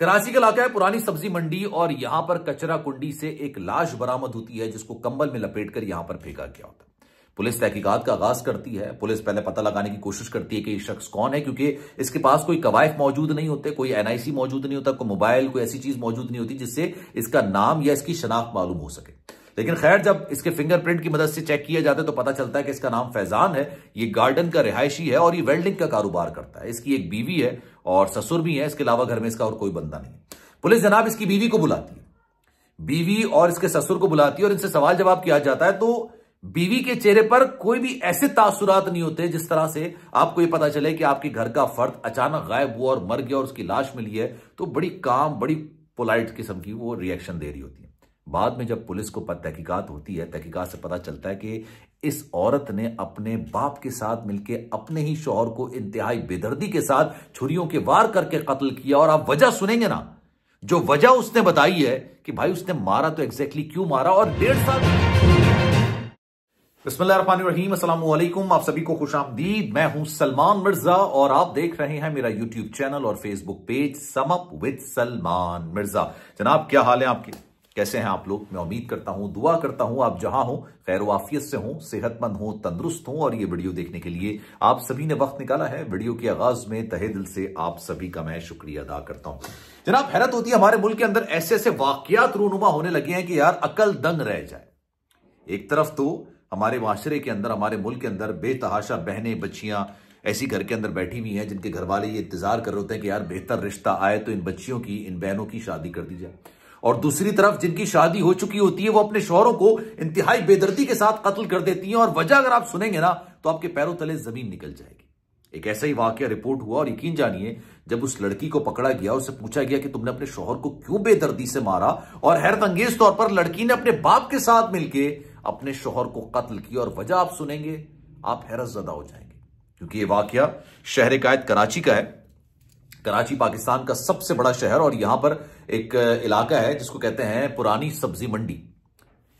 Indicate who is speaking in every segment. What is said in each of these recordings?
Speaker 1: कराची का इलाका है पुरानी सब्जी मंडी और यहां पर कचरा कुंडी से एक लाश बरामद होती है जिसको कंबल में लपेट कर यहां पर फेंका गया होता है पुलिस तहकीकात का आगाज करती है पुलिस पहले पता लगाने की कोशिश करती है कि ये शख्स कौन है क्योंकि इसके पास कोई कवायफ मौजूद नहीं होते कोई एनआईसी मौजूद नहीं होता कोई मोबाइल कोई ऐसी चीज मौजूद नहीं होती जिससे इसका नाम या इसकी शनाख्त मालूम हो सके लेकिन खैर जब इसके फिंगरप्रिंट की मदद से चेक किया जाता है तो पता चलता है कि इसका नाम फैजान है ये गार्डन का रिहायशी है और ये वेल्डिंग का कारोबार करता है इसकी एक बीवी है और ससुर भी है इसके अलावा घर में इसका और कोई बंदा नहीं पुलिस जनाब इसकी बीवी को बुलाती है बीवी और इसके ससुर को बुलाती है और इनसे सवाल जवाब किया जाता है तो बीवी के चेहरे पर कोई भी ऐसे तासुरात नहीं होते जिस तरह से आपको ये पता चले कि आपके घर का फर्द अचानक गायब हुआ और मर गया और उसकी लाश मिली है तो बड़ी काम बड़ी पोलाइट किस्म की वो रिएक्शन दे रही होती है बाद में जब पुलिस को तहकीकात होती है तहकीकात से पता चलता है कि इस औरत ने अपने बाप के साथ मिलकर अपने ही शोहर को इंतहाई बेदर्दी के साथ छुरियों के वार करके कत्ल किया और आप वजह सुनेंगे ना जो वजह उसने बताई है कि भाई उसने मारा तो एग्जैक्टली क्यों मारा और डेढ़ साल बिस्मिल्लाम आप सभी को खुश आमदीद मैं हूं सलमान मिर्जा और आप देख रहे हैं मेरा यूट्यूब चैनल और Facebook page sum up with Salman Mirza जनाब क्या हाल है आपके कैसे हैं आप लोग मैं उम्मीद करता हूं दुआ करता हूं आप जहां हो खैर वाफियत से हों सेहतमंद हों तंदुरुस्त हों और ये वीडियो देखने के लिए आप सभी ने वक्त निकाला है वीडियो के आगाज में तहे दिल से आप सभी का मैं शुक्रिया अदा करता हूं जनाब हैरत होती है हमारे मुल्क के अंदर ऐसे ऐसे वाकियात रूनुमा होने लगे हैं कि यार अकल दंग रह जाए एक तरफ तो हमारे माशरे के अंदर हमारे मुल्क के अंदर बेतहाशा बहने बच्चियां ऐसी घर के अंदर बैठी हुई हैं जिनके घर वाले ये इंतजार कर रहे होते हैं कि यार बेहतर रिश्ता आए तो इन बच्चियों की इन बहनों की शादी कर दी जाए और दूसरी तरफ जिनकी शादी हो चुकी होती है वो अपने शोहरों को इंतहाई बेदर्दी के साथ कत्ल कर देती हैं और वजह अगर आप सुनेंगे ना तो आपके पैरों तले जमीन निकल जाएगी एक ऐसा ही वाक्य रिपोर्ट हुआ और यकीन जानिए जब उस लड़की को पकड़ा गया उसे पूछा गया कि तुमने अपने शोहर को क्यों बेदर्दी से मारा और हैरत अंगेज तौर पर लड़की ने अपने बाप के साथ मिलकर अपने शोहर को कत्ल किया और वजह आप सुनेंगे आप हैरत जदा हो जाएंगे क्योंकि यह वाक्य शहर कायद कराची का है कराची पाकिस्तान का सबसे बड़ा शहर और यहां पर एक इलाका है जिसको कहते हैं पुरानी सब्जी मंडी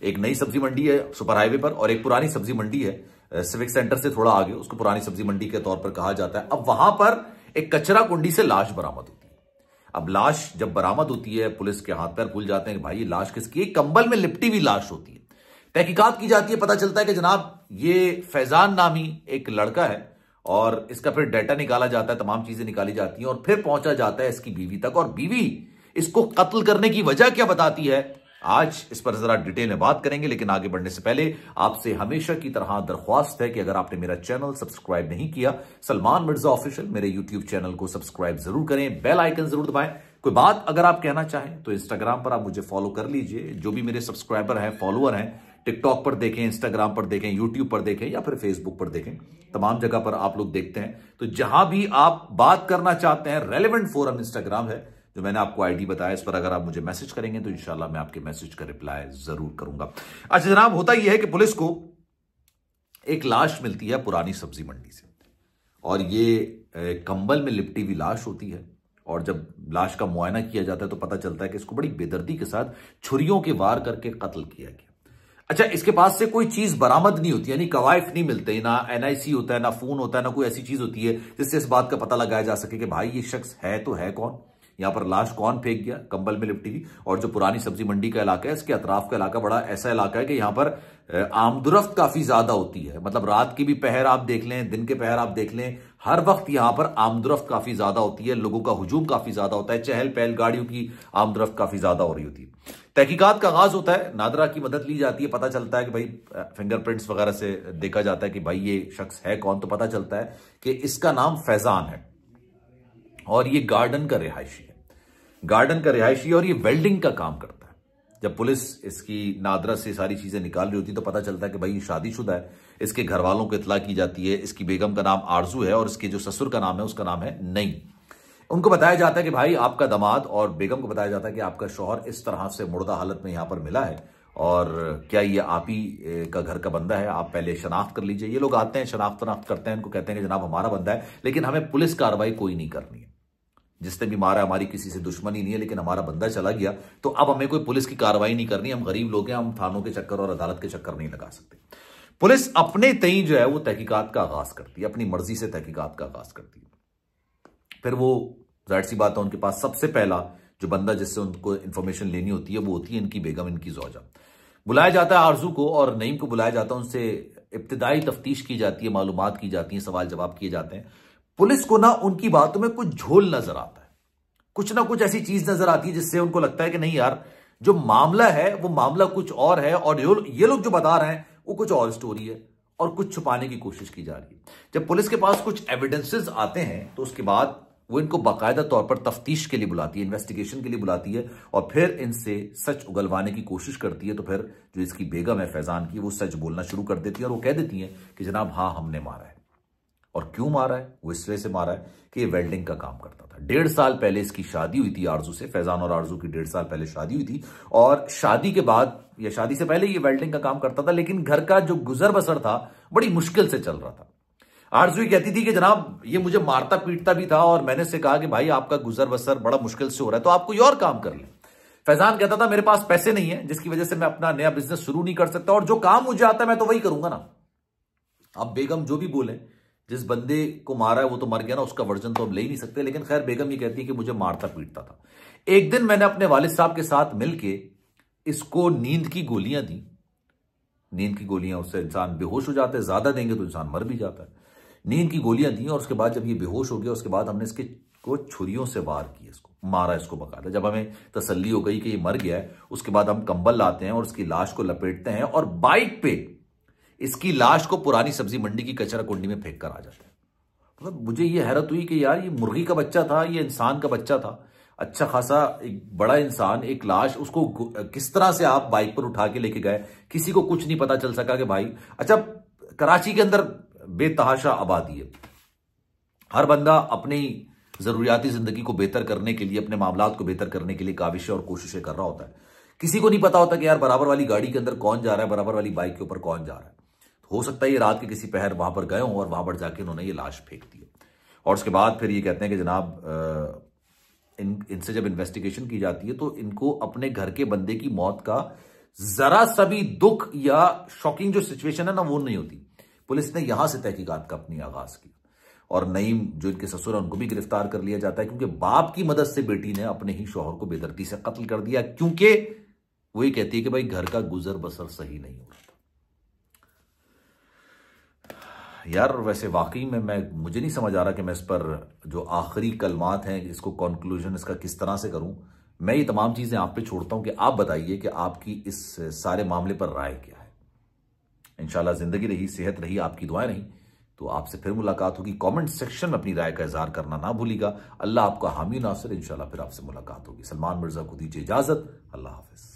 Speaker 1: एक नई सब्जी मंडी है सुपर हाईवे पर और एक पुरानी सब्जी मंडी है सिविक सेंटर से थोड़ा आगे उसको पुरानी सब्जी मंडी के तौर पर कहा जाता है अब वहां पर एक कचरा कुंडी से लाश बरामद होती है अब लाश जब बरामद होती है पुलिस के हाथ पैर खुल जाते हैं भाई ये लाश किसकी कंबल में लिपटी हुई लाश होती है तहकीकात की जाती है पता चलता है कि जनाब ये फैजान नामी एक लड़का है और इसका फिर डेटा निकाला जाता है तमाम चीजें निकाली जाती हैं और फिर पहुंचा जाता है इसकी बीवी तक और बीवी इसको कत्ल करने की वजह क्या बताती है आज इस पर जरा डिटेल में बात करेंगे लेकिन आगे बढ़ने से पहले आपसे हमेशा की तरह दरख्वास्त है कि अगर आपने मेरा चैनल सब्सक्राइब नहीं किया सलमान मिर्जा ऑफिशियल मेरे यूट्यूब चैनल को सब्सक्राइब जरूर करें बेल आइकन जरूर दबाएं कोई बात अगर आप कहना चाहें तो इंस्टाग्राम पर आप मुझे फॉलो कर लीजिए जो भी मेरे सब्सक्राइबर हैं फॉलोअर हैं टिकटॉक पर देखें इंस्टाग्राम पर देखें यूट्यूब पर देखें या फिर फेसबुक पर देखें तमाम जगह पर आप लोग देखते हैं तो जहां भी आप बात करना चाहते हैं रेलिवेंट फोरम इंस्टाग्राम है जो मैंने आपको आईडी बताया इस पर अगर आप मुझे मैसेज करेंगे तो इंशाल्लाह मैं आपके मैसेज का रिप्लाई जरूर करूंगा अच्छा जनाब होता यह है कि पुलिस को एक लाश मिलती है पुरानी सब्जी मंडी से और ये कंबल में लिपटी हुई लाश होती है और जब लाश का मुआयना किया जाता है तो पता चलता है कि इसको बड़ी बेदर्दी के साथ छुरियों के वार करके कत्ल किया गया अच्छा इसके पास से कोई चीज बरामद नहीं होती यानी कवायफ नहीं मिलते ना एनआईसी होता है ना फोन होता है ना कोई ऐसी चीज होती है जिससे इस बात का पता लगाया जा सके कि भाई ये शख्स है तो है कौन यहां पर लाश कौन फेंक गया कंबल में लिपटी हुई और जो पुरानी सब्जी मंडी का इलाका है इसके अतराफ का इलाका बड़ा ऐसा इलाका है कि यहां पर आमदरफ्त काफी ज्यादा होती है मतलब रात की भी पहर आप देख लें दिन के पहर आप देख लें हर वक्त यहां पर आमदरफ्त काफी ज्यादा होती है लोगों का हजूम काफी ज्यादा होता है चहल पहल गाड़ियों की आमदरफ्त काफी ज्यादा हो रही होती है तहकीकत का आगाज होता है नादरा की मदद ली जाती है पता चलता है कि भाई फिंगरप्रिंट्स वगैरह से देखा जाता है कि भाई ये शख्स है कौन तो पता चलता है कि इसका नाम फैजान है और ये गार्डन का रिहायशी है गार्डन का रिहायशी और ये वेल्डिंग का काम करता है जब पुलिस इसकी नादरा से सारी चीज़ें निकाल रही होती है तो पता चलता है कि भाई ये शादीशुदा है इसके घर वालों को इतला की जाती है इसकी बेगम का नाम आरजू है और इसके जो ससुर का नाम है उसका नाम है नई उनको बताया जाता है कि भाई आपका दामाद और बेगम को बताया जाता है कि आपका शोहर इस तरह से मुर्दा हालत में यहां पर मिला है और क्या ये आप ही का घर का बंदा है आप पहले शनाख्त कर लीजिए ये लोग आते हैं शनाख्त वनाख्त करते हैं इनको कहते हैं कि जनाब हमारा बंदा है लेकिन हमें पुलिस कार्रवाई कोई नहीं करनी है जिसने भी मारा हमारी किसी से दुश्मनी नहीं है लेकिन हमारा बंदा चला गया तो अब हमें कोई पुलिस की कार्रवाई नहीं करनी हम गरीब लोग हैं हम थानों के चक्कर और अदालत के चक्कर नहीं लगा सकते पुलिस अपने तई जो है वो तहकीकात का आगाज करती है अपनी मर्जी से तहकीकात का आगाज करती है फिर वो जाहिर सी बात है उनके पास सबसे पहला जो बंदा जिससे उनको इन्फॉर्मेशन लेनी होती है वो होती है इनकी बेगम इनकी जोजा बुलाया जाता है आरजू को और नईम को बुलाया जाता है उनसे इब्तदाई तफ्तीश की जाती है मालूम की जाती है सवाल जवाब किए जाते हैं पुलिस को ना उनकी बातों में कुछ झोल नजर आता है कुछ ना कुछ ऐसी चीज नजर आती है जिससे उनको लगता है कि नहीं यार जो मामला है वो मामला कुछ और है और ये लोग जो बता रहे हैं वो कुछ और स्टोरी है और कुछ छुपाने की कोशिश की जा रही है जब पुलिस के पास कुछ एविडेंसेस आते हैं तो उसके बाद वो इनको बाकायदा तौर पर तफ्तीश के लिए बुलाती है इन्वेस्टिगेशन के लिए बुलाती है और फिर इनसे सच उगलवाने की कोशिश करती है तो फिर जो इसकी बेगम है फैजान की वो सच बोलना शुरू कर देती है और वो कह देती है कि जनाब हाँ हमने मारा है और क्यों मारा है वो इसलिए से मारा है कि ये वेल्डिंग का काम करता था डेढ़ साल पहले इसकी शादी हुई थी आरजू से फैजान और आरजू की डेढ़ साल पहले शादी हुई थी और शादी के बाद या शादी से पहले ये वेल्डिंग का काम करता था लेकिन घर का जो गुजर बसर था बड़ी मुश्किल से चल रहा था आरजू कहती थी कि जनाब ये मुझे मारता पीटता भी था और मैंने से कहा कि भाई आपका गुजर बसर बड़ा मुश्किल से हो रहा है तो आप कोई और काम कर लें फैजान कहता था मेरे पास पैसे नहीं है जिसकी वजह से मैं अपना नया बिजनेस शुरू नहीं कर सकता और जो काम मुझे आता है मैं तो वही करूंगा ना अब बेगम जो भी बोले जिस बंदे को मारा है वो तो मर गया ना उसका वर्जन तो हम ले ही नहीं सकते लेकिन खैर बेगम ये कहती है कि मुझे मारता पीटता था एक दिन मैंने अपने वालिद साहब के साथ मिलके इसको नींद की गोलियां दी नींद की गोलियां उससे इंसान बेहोश हो जाता है ज्यादा देंगे तो इंसान मर भी जाता है नींद की गोलियां दी और उसके बाद जब ये बेहोश हो गया उसके बाद हमने इसके को छुरियों से वार किया इसको मारा इसको बकाया जब हमें तसल्ली हो गई कि ये मर गया है उसके बाद हम कंबल लाते हैं और उसकी लाश को लपेटते हैं और बाइक पे इसकी लाश को पुरानी सब्जी मंडी की कचरा कुंडी में फेंक कर आ जाते हैं मतलब मुझे ये हैरत हुई कि यार ये मुर्गी का बच्चा था ये इंसान का बच्चा था अच्छा खासा एक बड़ा इंसान एक लाश उसको किस तरह से आप बाइक पर उठा के लेके गए किसी को कुछ नहीं पता चल सका कि भाई अच्छा कराची के अंदर बेतहाशा आबादी है हर बंदा अपनी ज़रूरियाती ज़िंदगी को बेहतर करने के लिए अपने मामला को बेहतर करने के लिए काविशें और कोशिशें कर रहा होता है किसी को नहीं पता होता कि यार बराबर वाली गाड़ी के अंदर कौन जा रहा है बराबर वाली बाइक के ऊपर कौन जा रहा है हो सकता है ये रात के किसी पहर वहां पर गए हों और वहां पर जाके उन्होंने ये लाश फेंक दी और उसके बाद फिर ये कहते हैं कि जनाब इन इनसे जब इन्वेस्टिगेशन की जाती है तो इनको अपने घर के बंदे की मौत का जरा सभी दुख या शॉकिंग जो सिचुएशन है ना वो नहीं होती पुलिस ने यहां से तहकीकात का अपनी आगाज की और नईम जो इनके ससुर है उनको भी गिरफ्तार कर लिया जाता है क्योंकि बाप की मदद से बेटी ने अपने ही शोहर को बेदर्दी से कत्ल कर दिया क्योंकि वही कहती है कि भाई घर का गुजर बसर सही नहीं हो रहा यार वैसे वाकई में मैं मुझे नहीं समझ आ रहा कि मैं इस पर जो आखिरी कलमात हैं इसको कंक्लूजन इसका किस तरह से करूं मैं ये तमाम चीज़ें आप पे छोड़ता हूं कि आप बताइए कि आपकी इस सारे मामले पर राय क्या है इनशाला ज़िंदगी रही सेहत रही आपकी दुआएं रही तो आपसे फिर मुलाकात होगी कमेंट सेक्शन में अपनी राय का इजहार करना ना भूलिएगा अल्लाह आपका हामी नासिर इंशाल्लाह फिर आपसे मुलाकात होगी सलमान मिर्जा को दीजिए इजाज़त अल्लाह हाफिज़